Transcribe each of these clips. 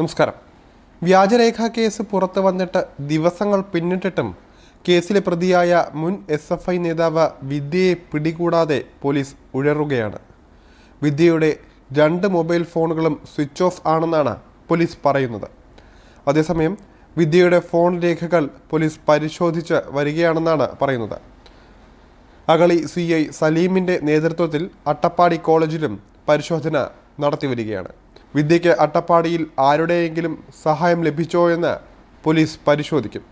നമസ്കാരം വ്യാജരേഖ കേസ് പുറത്തു വന്നിട്ട് ദിവസങ്ങൾ പിന്നിട്ടിട്ടും കേസിലെ പ്രതിയായ മുൻ എസ് എഫ് ഐ നേതാവ് വിദ്യയെ പിടികൂടാതെ പോലീസ് ഉഴറുകയാണ് വിദ്യയുടെ രണ്ട് മൊബൈൽ ഫോണുകളും സ്വിച്ച് ഓഫ് ആണെന്നാണ് പോലീസ് പറയുന്നത് അതേസമയം വിദ്യയുടെ ഫോൺ രേഖകൾ പോലീസ് പരിശോധിച്ച് വരികയാണെന്നാണ് പറയുന്നത് അകളി സി ഐ സലീമിൻ്റെ നേതൃത്വത്തിൽ അട്ടപ്പാടി കോളേജിലും പരിശോധന നടത്തിവരികയാണ് വിദ്യയ്ക്ക് അട്ടപ്പാടിയിൽ ആരുടെയെങ്കിലും സഹായം ലഭിച്ചോ എന്ന് പോലീസ് പരിശോധിക്കും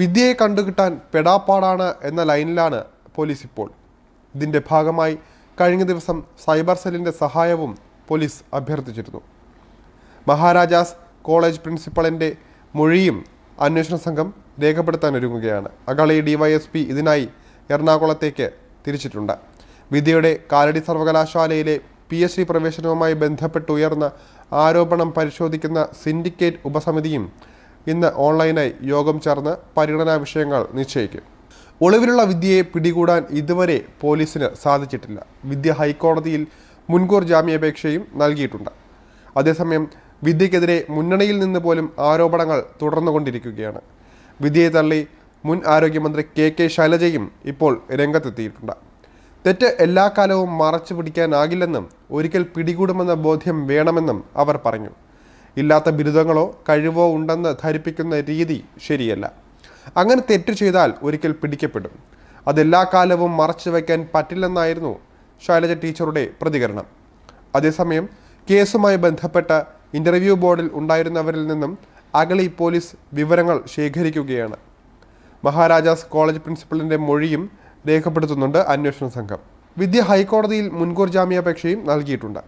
വിദ്യയെ കണ്ടുകിട്ടാൻ പെടാപ്പാടാണ് എന്ന ലൈനിലാണ് പോലീസ് ഇപ്പോൾ ഇതിൻ്റെ ഭാഗമായി കഴിഞ്ഞ ദിവസം സൈബർ സെല്ലിൻ്റെ സഹായവും പോലീസ് അഭ്യർത്ഥിച്ചിരുന്നു മഹാരാജാസ് കോളേജ് പ്രിൻസിപ്പളിൻ്റെ മൊഴിയും അന്വേഷണ സംഘം ഒരുങ്ങുകയാണ് അഗളി ഡിവൈഎസ്പി ഇതിനായി എറണാകുളത്തേക്ക് തിരിച്ചിട്ടുണ്ട് വിദ്യയുടെ കാലടി സർവകലാശാലയിലെ പി എസ് സി പ്രവേശനവുമായി ബന്ധപ്പെട്ട് ഉയർന്ന ആരോപണം പരിശോധിക്കുന്ന സിൻഡിക്കേറ്റ് ഉപസമിതിയും ഇന്ന് ഓൺലൈനായി യോഗം ചേർന്ന് പരിഗണനാ വിഷയങ്ങൾ നിശ്ചയിക്കും ഒളിവിലുള്ള വിദ്യയെ പിടികൂടാൻ ഇതുവരെ പോലീസിന് സാധിച്ചിട്ടില്ല വിദ്യ ഹൈക്കോടതിയിൽ മുൻകൂർ ജാമ്യാപേക്ഷയും നൽകിയിട്ടുണ്ട് അതേസമയം വിദ്യക്കെതിരെ മുന്നണിയിൽ നിന്ന് പോലും ആരോപണങ്ങൾ തുടർന്നുകൊണ്ടിരിക്കുകയാണ് വിദ്യയെ തള്ളി മുൻ ആരോഗ്യമന്ത്രി കെ കെ ശൈലജയും ഇപ്പോൾ രംഗത്തെത്തിയിട്ടുണ്ട് തെറ്റ് എല്ലാ കാലവും മറച്ചു പിടിക്കാനാകില്ലെന്നും ഒരിക്കൽ പിടികൂടുമെന്ന ബോധ്യം വേണമെന്നും അവർ പറഞ്ഞു ഇല്ലാത്ത ബിരുദങ്ങളോ കഴിവോ ഉണ്ടെന്ന് ധരിപ്പിക്കുന്ന രീതി ശരിയല്ല അങ്ങനെ തെറ്റ് ചെയ്താൽ ഒരിക്കൽ പിടിക്കപ്പെടും അതെല്ലാ കാലവും മറച്ചു വയ്ക്കാൻ പറ്റില്ലെന്നായിരുന്നു ശൈലജ ടീച്ചറുടെ പ്രതികരണം അതേസമയം കേസുമായി ബന്ധപ്പെട്ട ഇൻ്റർവ്യൂ ബോർഡിൽ ഉണ്ടായിരുന്നവരിൽ നിന്നും അഗളി പോലീസ് വിവരങ്ങൾ ശേഖരിക്കുകയാണ് മഹാരാജാസ് കോളേജ് പ്രിൻസിപ്പളിൻ്റെ മൊഴിയും രേഖപ്പെടുത്തുന്നുണ്ട് അന്വേഷണ സംഘം വിദ്യ ഹൈക്കോടതിയിൽ മുൻകൂർ ജാമ്യാപേക്ഷയും നൽകിയിട്ടുണ്ട്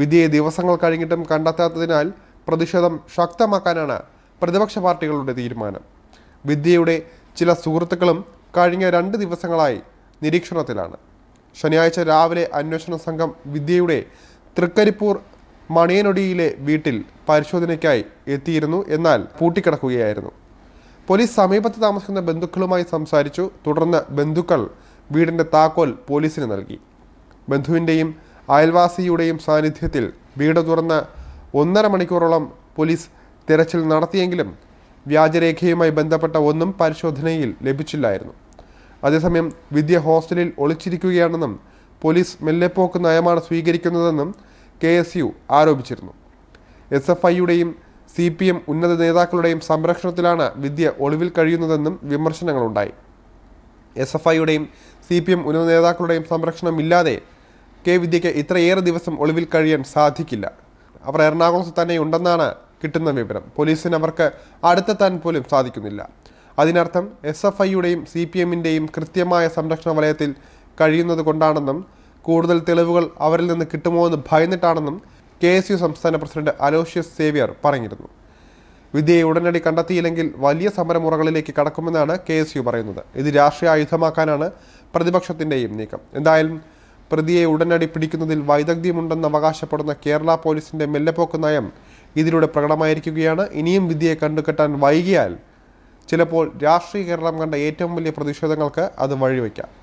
വിദ്യയെ ദിവസങ്ങൾ കഴിഞ്ഞിട്ടും കണ്ടെത്താത്തതിനാൽ പ്രതിഷേധം ശക്തമാക്കാനാണ് പ്രതിപക്ഷ പാർട്ടികളുടെ തീരുമാനം വിദ്യയുടെ ചില സുഹൃത്തുക്കളും കഴിഞ്ഞ രണ്ട് ദിവസങ്ങളായി നിരീക്ഷണത്തിലാണ് ശനിയാഴ്ച രാവിലെ അന്വേഷണ സംഘം വിദ്യയുടെ തൃക്കരിപ്പൂർ മണിയനൊടിയിലെ വീട്ടിൽ പരിശോധനയ്ക്കായി എത്തിയിരുന്നു എന്നാൽ പൂട്ടിക്കിടക്കുകയായിരുന്നു പോലീസ് സമീപത്ത് താമസിക്കുന്ന ബന്ധുക്കളുമായി സംസാരിച്ചു തുടർന്ന് ബന്ധുക്കൾ വീടിൻ്റെ താക്കോൽ പോലീസിന് നൽകി ബന്ധുവിൻ്റെയും അയൽവാസിയുടെയും സാന്നിധ്യത്തിൽ വീട് തുറന്ന് ഒന്നര മണിക്കൂറോളം പോലീസ് തിരച്ചിൽ നടത്തിയെങ്കിലും വ്യാജരേഖയുമായി ബന്ധപ്പെട്ട ഒന്നും പരിശോധനയിൽ ലഭിച്ചില്ലായിരുന്നു അതേസമയം വിദ്യ ഹോസ്റ്റലിൽ ഒളിച്ചിരിക്കുകയാണെന്നും പോലീസ് മെല്ലെപ്പോക്ക് നയമാണ് സ്വീകരിക്കുന്നതെന്നും കെ ആരോപിച്ചിരുന്നു എസ് എഫ് ഐയുടെയും സി പി എം ഉന്നത നേതാക്കളുടെയും സംരക്ഷണത്തിലാണ് വിദ്യ ഒളിവിൽ കഴിയുന്നതെന്നും വിമർശനങ്ങളുണ്ടായി എസ് എഫ് ഐയുടെയും സി പി എം ഉന്നത നേതാക്കളുടെയും സംരക്ഷണമില്ലാതെ കെ വിദ്യയ്ക്ക് ഇത്രയേറെ ദിവസം ഒളിവിൽ കഴിയാൻ സാധിക്കില്ല അവർ എറണാകുളത്ത് തന്നെ ഉണ്ടെന്നാണ് കിട്ടുന്ന വിവരം പോലീസിന് അവർക്ക് അടുത്തെത്താൻ പോലും സാധിക്കുന്നില്ല അതിനർത്ഥം എസ് എഫ് ഐയുടെയും സി പി എമ്മിൻ്റെയും കൃത്യമായ സംരക്ഷണ വലയത്തിൽ കഴിയുന്നത് കൊണ്ടാണെന്നും കൂടുതൽ തെളിവുകൾ അവരിൽ നിന്ന് കിട്ടുമോ എന്ന് ഭയന്നിട്ടാണെന്നും കെ എസ് യു സംസ്ഥാന പ്രസിഡന്റ് അലോഷ്യസ് സേവ്യർ പറഞ്ഞിരുന്നു വിദ്യയെ ഉടനടി കണ്ടെത്തിയില്ലെങ്കിൽ വലിയ സമരമുറകളിലേക്ക് കടക്കുമെന്നാണ് കെ എസ് യു പറയുന്നത് ഇത് രാഷ്ട്രീയ ആയുധമാക്കാനാണ് പ്രതിപക്ഷത്തിൻ്റെയും നീക്കം എന്തായാലും പ്രതിയെ ഉടനടി പിടിക്കുന്നതിൽ വൈദഗ്ധ്യമുണ്ടെന്ന് അവകാശപ്പെടുന്ന കേരള പോലീസിന്റെ മെല്ലെപ്പോക്ക് നയം ഇതിലൂടെ പ്രകടമായിരിക്കുകയാണ് ഇനിയും വിദ്യയെ കണ്ടുകെട്ടാൻ വൈകിയാൽ ചിലപ്പോൾ രാഷ്ട്രീയ കേരളം കണ്ട ഏറ്റവും വലിയ പ്രതിഷേധങ്ങൾക്ക് അത് വഴിവെക്കാം